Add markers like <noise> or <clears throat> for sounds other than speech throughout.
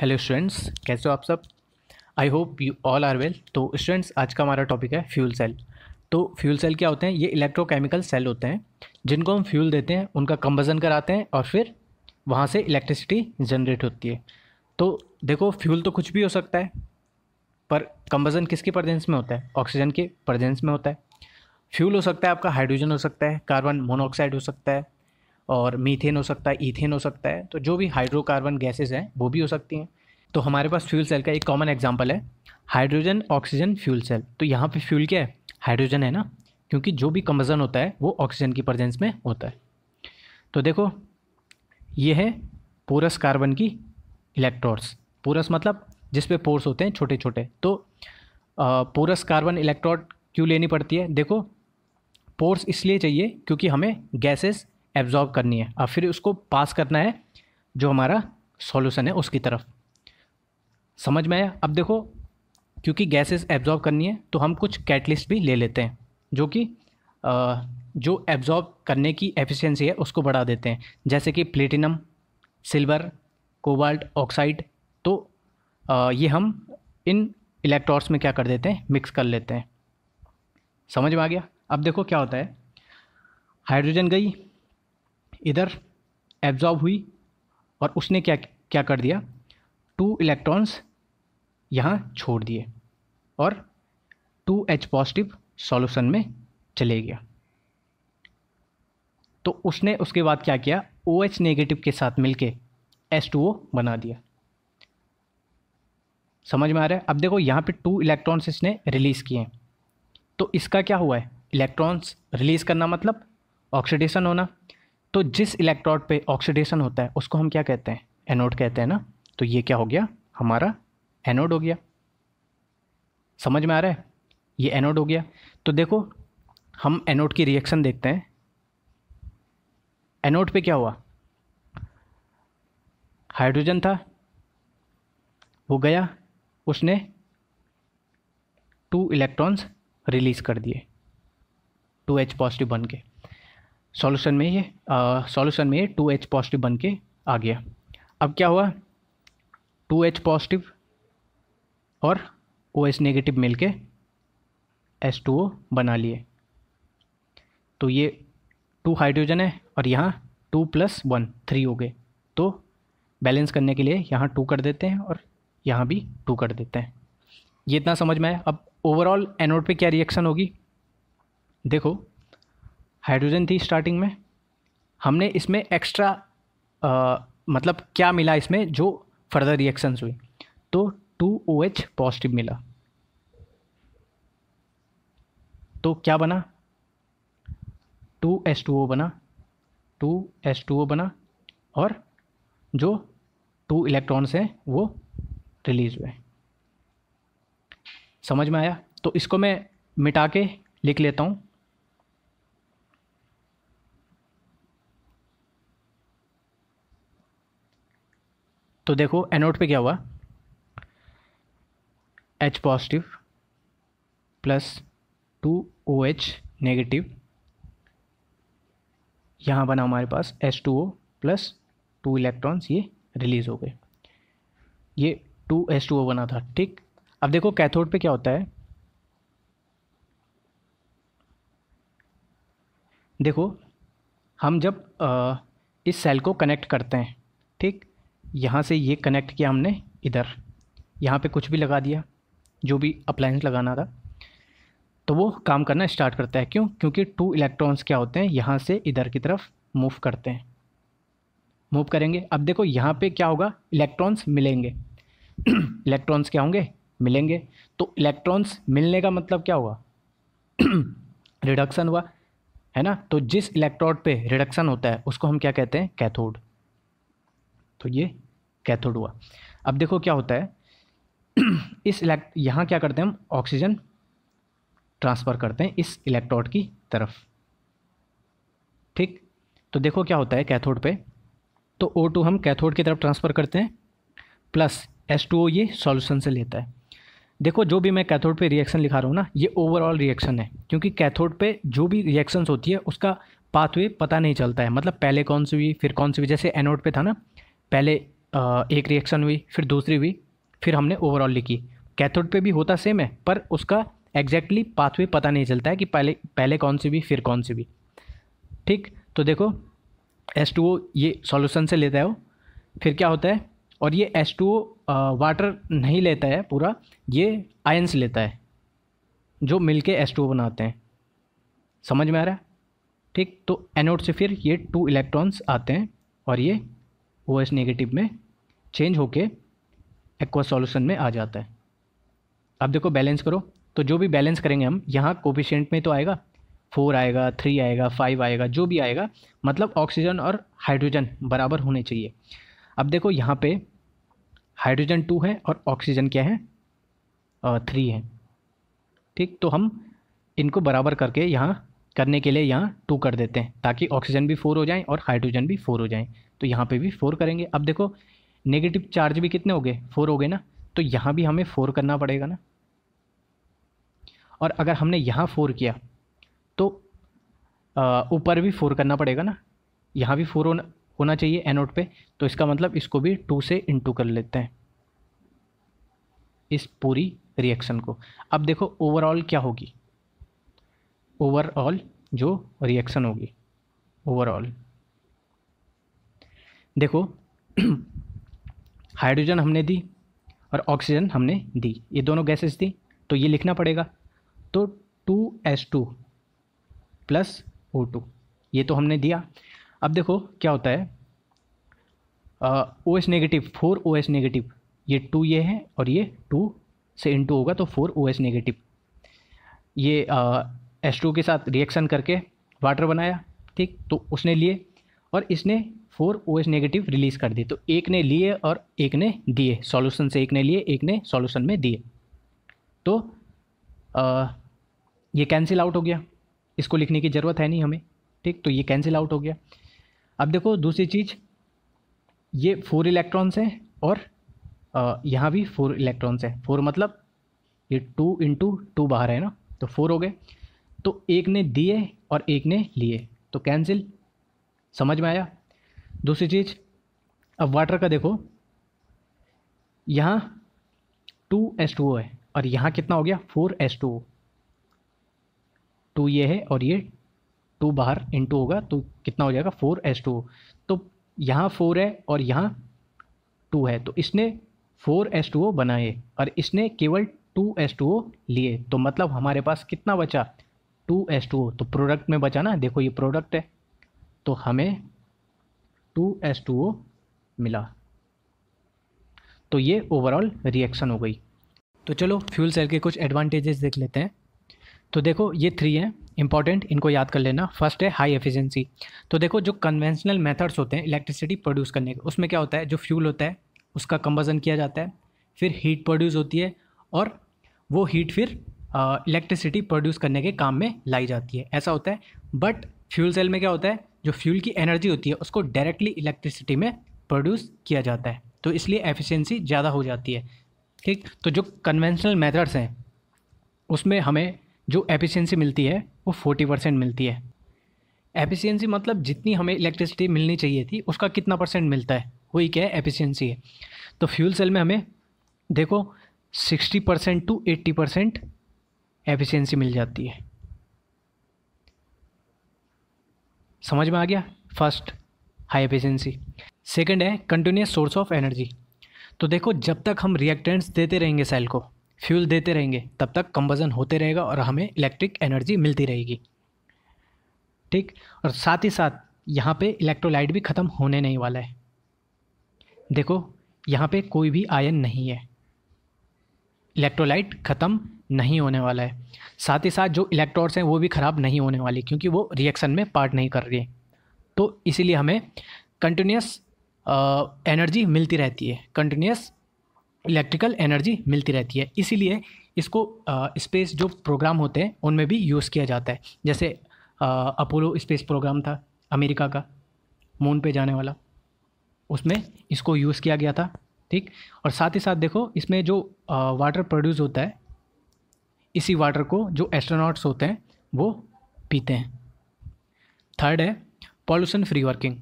hello students कैसे हो आप सब I hope you all are well तो स्टूडेंट्स आज का हमारा टॉपिक है फ्यूल सेल तो फ्यूल सेल क्या होते हैं ये इलेक्ट्रोकेमिकल सेल होते हैं जिनको हम फ्यूल देते हैं उनका कंबजन कराते हैं और फिर वहाँ से इलेक्ट्रिसिटी जनरेट होती है तो देखो फ्यूल तो कुछ भी हो सकता है पर कंबजन किसके प्रजेंस में होता है ऑक्सीजन के प्रजेंस में होता है फ्यूल हो सकता है आपका हाइड्रोजन हो सकता है कार्बन मोनोऑक्साइड हो सकता है और मीथेन हो सकता है ईथेन हो सकता है तो जो भी हाइड्रोकार्बन गैसेज हैं वो भी हो सकती हैं तो हमारे पास फ्यूल सेल का एक कॉमन एग्जाम्पल है हाइड्रोजन ऑक्सीजन फ्यूल सेल तो यहाँ पे फ्यूल क्या है हाइड्रोजन है ना क्योंकि जो भी कम्बजन होता है वो ऑक्सीजन की प्रजेंस में होता है तो देखो ये है पोरस कार्बन की इलेक्ट्रोड्स पोरस मतलब जिस पे पोर्स होते हैं छोटे छोटे तो पोरस कार्बन इलेक्ट्रोड क्यों लेनी पड़ती है देखो पोर्स इसलिए चाहिए क्योंकि हमें गैसेस एब्जॉर्ब करनी है और फिर उसको पास करना है जो हमारा सॉल्यूशन है उसकी तरफ समझ में आया अब देखो क्योंकि गैसेस एब्जॉर्ब करनी है तो हम कुछ कैटलिस्ट भी ले लेते हैं जो कि जो एब्जॉर्ब करने की एफिशिएंसी है उसको बढ़ा देते हैं जैसे कि प्लेटिनम सिल्वर कोबाल्ट ऑक्साइड तो आ, ये हम इन इलेक्ट्रॉड्स में क्या कर देते हैं मिक्स कर लेते हैं समझ में आ गया अब देखो क्या होता है हाइड्रोजन गई इधर एब्जॉर्ब हुई और उसने क्या क्या कर दिया टू इलेक्ट्रॉन्स यहाँ छोड़ दिए और टू एच पॉजिटिव सॉल्यूशन में चले गया तो उसने उसके बाद क्या किया ओ एच नेगेटिव के साथ मिलके एस टू ओ बना दिया समझ में आ रहा है अब देखो यहाँ पे टू इलेक्ट्रॉन्स इसने रिलीज़ किए हैं तो इसका क्या हुआ है इलेक्ट्रॉन्स रिलीज़ करना मतलब ऑक्सीडेशन होना तो जिस इलेक्ट्रॉड पे ऑक्सीडेशन होता है उसको हम क्या कहते हैं एनोड कहते हैं ना तो ये क्या हो गया हमारा एनोड हो गया समझ में आ रहा है ये एनोड हो गया तो देखो हम एनोड की रिएक्शन देखते हैं एनोड पे क्या हुआ हाइड्रोजन था वो गया उसने टू इलेक्ट्रॉन्स रिलीज़ कर दिए टू एच पॉजिटिव बन के सॉल्यूशन में ये सॉल्यूशन में टू एच पॉजिटिव बन के आ गया अब क्या हुआ टू एच पॉजिटिव और ओ एच नेगेटिव मिल के एस टू ओ बना लिए तो ये टू हाइड्रोजन है और यहाँ टू प्लस वन थ्री हो गए तो बैलेंस करने के लिए यहाँ टू कर देते हैं और यहाँ भी टू कर देते हैं ये इतना समझ में आया अब ओवरऑल एनोड पे क्या रिएक्शन होगी देखो हाइड्रोजन थी स्टार्टिंग में हमने इसमें एक्स्ट्रा आ, मतलब क्या मिला इसमें जो फर्दर रिएक्शंस हुई तो टू ओ एच पॉजिटिव मिला तो क्या बना टू एस टू ओ बना टू एस टू ओ बना और जो टू इलेक्ट्रॉन्स हैं वो रिलीज हुए समझ में आया तो इसको मैं मिटा के लिख लेता हूँ तो देखो एनोड पे क्या हुआ H positive plus two O H negative यहाँ बना हमारे पास H two O plus two electrons ये रिलीज़ हो गए ये टू एच टू ओ बना था ठीक अब देखो कैथोड पे क्या होता है देखो हम जब आ, इस सेल को कनेक्ट करते हैं ठीक यहाँ से ये कनेक्ट किया हमने इधर यहाँ पे कुछ भी लगा दिया जो भी अप्लाइंस लगाना था तो वो काम करना स्टार्ट करता है क्यों क्योंकि टू इलेक्ट्रॉन्स क्या होते हैं यहाँ से इधर की तरफ मूव करते हैं मूव करेंगे अब देखो यहाँ पे क्या होगा इलेक्ट्रॉन्स मिलेंगे इलेक्ट्रॉन्स <clears throat> क्या होंगे मिलेंगे तो इलेक्ट्रॉन्स मिलने का मतलब क्या हुआ रिडक्शन <clears throat> हुआ है ना तो जिस इलेक्ट्रोड पे रिडक्शन होता है उसको हम क्या कहते हैं कैथोड तो ये कैथोड हुआ अब देखो क्या होता है <clears throat> इस इलेक्ट यहाँ क्या करते हैं हम ऑक्सीजन ट्रांसफ़र करते हैं इस इलेक्ट्रोड की तरफ ठीक तो देखो क्या होता है कैथोड पे तो O2 हम कैथोड की तरफ ट्रांसफ़र करते हैं प्लस H2O ये सॉल्यूशन से लेता है देखो जो भी मैं कैथोड पे रिएक्शन लिखा रहा हूँ ना ये ओवरऑल रिएक्शन है क्योंकि कैथोड पे जो भी रिएक्शंस होती है उसका पाथवे पता नहीं चलता है मतलब पहले कौन सी हुई फिर कौन सी हुई जैसे एनोड पे था ना पहले एक रिएक्शन हुई फिर दूसरी हुई फिर हमने ओवरऑल लिखी कैथोड पे भी होता सेम है पर उसका एग्जैक्टली पाथवे पता नहीं चलता है कि पहले पहले कौन सी भी फिर कौन सी भी ठीक तो देखो एस टू ओ ये सॉल्यूशन से लेता है वो फिर क्या होता है और ये एस टू ओ वाटर नहीं लेता है पूरा ये आयंस लेता है जो मिल के एस टू ओ बनाते हैं समझ में आ रहा है ठीक तो एनोड से फिर ये टू इलेक्ट्रॉन्स आते हैं और ये ओ एस नेगेटिव में चेंज होके एक्वा सॉल्यूशन में आ जाता है अब देखो बैलेंस करो तो जो भी बैलेंस करेंगे हम यहाँ कोफिशियंट में तो आएगा फोर आएगा थ्री आएगा फाइव आएगा जो भी आएगा मतलब ऑक्सीजन और हाइड्रोजन बराबर होने चाहिए अब देखो यहाँ पे हाइड्रोजन टू है और ऑक्सीजन क्या है थ्री है ठीक तो हम इनको बराबर करके यहाँ करने के लिए यहाँ टू कर देते हैं ताकि ऑक्सीजन भी फोर हो जाए और हाइड्रोजन भी फोर हो जाएँ तो यहाँ पे भी फोर करेंगे अब देखो नेगेटिव चार्ज भी कितने हो गए फोर हो गए ना तो यहाँ भी हमें फोर करना पड़ेगा ना और अगर हमने यहाँ फोर किया तो ऊपर भी फोर करना पड़ेगा ना यहाँ भी फोर होना होना चाहिए एनोड पे तो इसका मतलब इसको भी टू से इंटू कर लेते हैं इस पूरी रिएक्शन को अब देखो ओवरऑल क्या होगी ओवरऑल जो रिएक्शन होगी ओवरऑल देखो हाइड्रोजन <clears throat> हमने दी और ऑक्सीजन हमने दी ये दोनों गैसेस दी तो ये लिखना पड़ेगा तो two S two plus O two ये तो हमने दिया अब देखो क्या होता है O S negative four O S negative ये टू ये है और ये टू से इन टू होगा तो फोर ओ एस नेगेटिव ये एस टू के साथ रिएक्शन करके वाटर बनाया ठीक तो उसने लिए और इसने four O S negative release कर दिए तो एक ने लिए और एक ने दिए सॉल्यूशन से एक ने लिए एक ने सॉल्यूशन में दिए तो आ, ये कैंसिल आउट हो गया इसको लिखने की ज़रूरत है नहीं हमें ठीक तो ये कैंसिल आउट हो गया अब देखो दूसरी चीज़ ये फोर इलेक्ट्रॉन्स हैं और यहाँ भी फोर इलेक्ट्रॉन्स हैं फोर मतलब ये टू इंटू टू बाहर है ना तो फोर हो गए तो एक ने दिए और एक ने लिए तो कैंसिल समझ में आया दूसरी चीज़ अब वाटर का देखो यहाँ टू एस टू ओ है और यहाँ कितना हो गया four S two O two ये है और ये टू बाहर इनटू होगा तो कितना हो जाएगा फोर एस टू तो यहाँ फोर है और यहाँ टू है तो इसने फोर एस टू ओ बनाए और इसने केवल टू एस टू ओ लिए तो मतलब हमारे पास कितना बचा टू एस टू ओ तो प्रोडक्ट में बचा ना देखो ये प्रोडक्ट है तो हमें टू एस टू ओ मिला तो ये ओवरऑल रिएक्शन हो गई तो चलो फ्यूल सेल के कुछ एडवांटेजेस देख लेते हैं तो देखो ये थ्री हैं इंपॉर्टेंट इनको याद कर लेना फर्स्ट है हाई एफिशिएंसी तो देखो जो कन्वेंशनल मेथड्स होते हैं इलेक्ट्रिसिटी प्रोड्यूस करने के उसमें क्या होता है जो फ्यूल होता है उसका कंबजन किया जाता है फिर हीट प्रोड्यूस होती है और वो हीट फिर इलेक्ट्रिसिटी uh, प्रोड्यूस करने के काम में लाई जाती है ऐसा होता है बट फ्यूल सेल में क्या होता है जो फ्यूल की एनर्जी होती है उसको डायरेक्टली इलेक्ट्रिसिटी में प्रोड्यूस किया जाता है तो इसलिए एफिशिएंसी ज़्यादा हो जाती है ठीक तो जो कन्वेंशनल मेथड्स हैं उसमें हमें जो एफिशिएंसी मिलती है वो फोर्टी परसेंट मिलती है एफिशिएंसी मतलब जितनी हमें इलेक्ट्रिसिटी मिलनी चाहिए थी उसका कितना परसेंट मिलता है वही क्या है एफिशिएंसी है तो फ्यूल सेल में हमें देखो sixty percent to eighty percent efficiency मिल जाती है समझ में आ गया फर्स्ट हाई एफिशिएंसी सेकंड है कंटिन्यूस सोर्स ऑफ एनर्जी तो देखो जब तक हम रिएक्टेंट्स देते रहेंगे सेल को फ्यूल देते रहेंगे तब तक कंबजन होते रहेगा और हमें इलेक्ट्रिक एनर्जी मिलती रहेगी ठीक और साथ ही साथ यहाँ पे इलेक्ट्रोलाइट भी ख़त्म होने नहीं वाला है देखो यहाँ पे कोई भी आयन नहीं है इलेक्ट्रोलाइट ख़त्म नहीं होने वाला है साथ ही साथ जो इलेक्ट्रॉन्स हैं वो भी ख़राब नहीं होने वाले क्योंकि वो रिएक्शन में पार्ट नहीं कर रही तो इसीलिए हमें कंटिन्यूस एनर्जी मिलती रहती है कंटिन्यूस इलेक्ट्रिकल एनर्जी मिलती रहती है इसीलिए इसको स्पेस जो प्रोग्राम होते हैं उनमें भी यूज़ किया जाता है जैसे अपोलो स्पेस प्रोग्राम था अमेरिका का मून पे जाने वाला उसमें इसको यूज़ किया गया था ठीक और साथ ही साथ देखो इसमें जो वाटर प्रोड्यूस होता है इसी वाटर को जो एस्ट्रोनॉट्स होते हैं वो पीते हैं थर्ड है पॉल्यूशन फ्री वर्किंग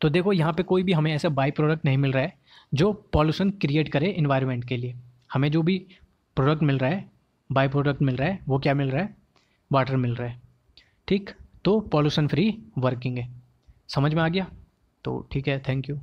तो देखो यहाँ पे कोई भी हमें ऐसा बाई प्रोडक्ट नहीं मिल रहा है जो पॉल्यूशन क्रिएट करे इन्वायरमेंट के लिए हमें जो भी प्रोडक्ट मिल रहा है बाई प्रोडक्ट मिल रहा है वो क्या मिल रहा है वाटर मिल रहा है ठीक तो पॉल्यूशन फ्री वर्किंग है समझ में आ गया तो ठीक है थैंक यू